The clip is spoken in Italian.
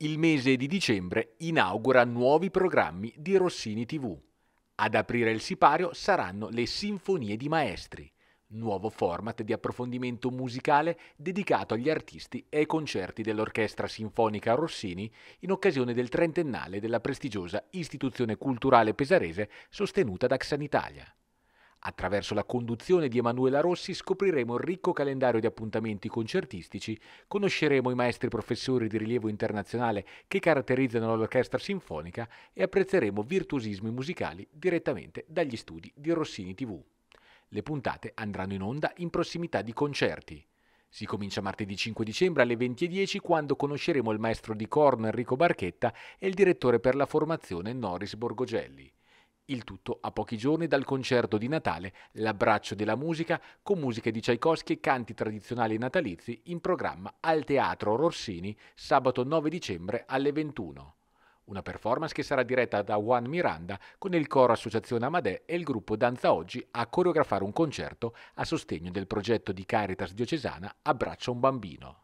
Il mese di dicembre inaugura nuovi programmi di Rossini TV. Ad aprire il sipario saranno le Sinfonie di Maestri, nuovo format di approfondimento musicale dedicato agli artisti e ai concerti dell'Orchestra Sinfonica Rossini in occasione del trentennale della prestigiosa istituzione culturale pesarese sostenuta da Xanitalia. Attraverso la conduzione di Emanuela Rossi scopriremo il ricco calendario di appuntamenti concertistici, conosceremo i maestri professori di rilievo internazionale che caratterizzano l'orchestra sinfonica e apprezzeremo virtuosismi musicali direttamente dagli studi di Rossini TV. Le puntate andranno in onda in prossimità di concerti. Si comincia martedì 5 dicembre alle 20.10 quando conosceremo il maestro di corno Enrico Barchetta e il direttore per la formazione Norris Borgogelli. Il tutto a pochi giorni dal concerto di Natale, l'abbraccio della musica, con musiche di Tchaikovsky e canti tradizionali natalizi in programma al Teatro Rossini sabato 9 dicembre alle 21. Una performance che sarà diretta da Juan Miranda con il coro Associazione Amadè e il gruppo Danza Oggi a coreografare un concerto a sostegno del progetto di Caritas diocesana Abbraccia un bambino.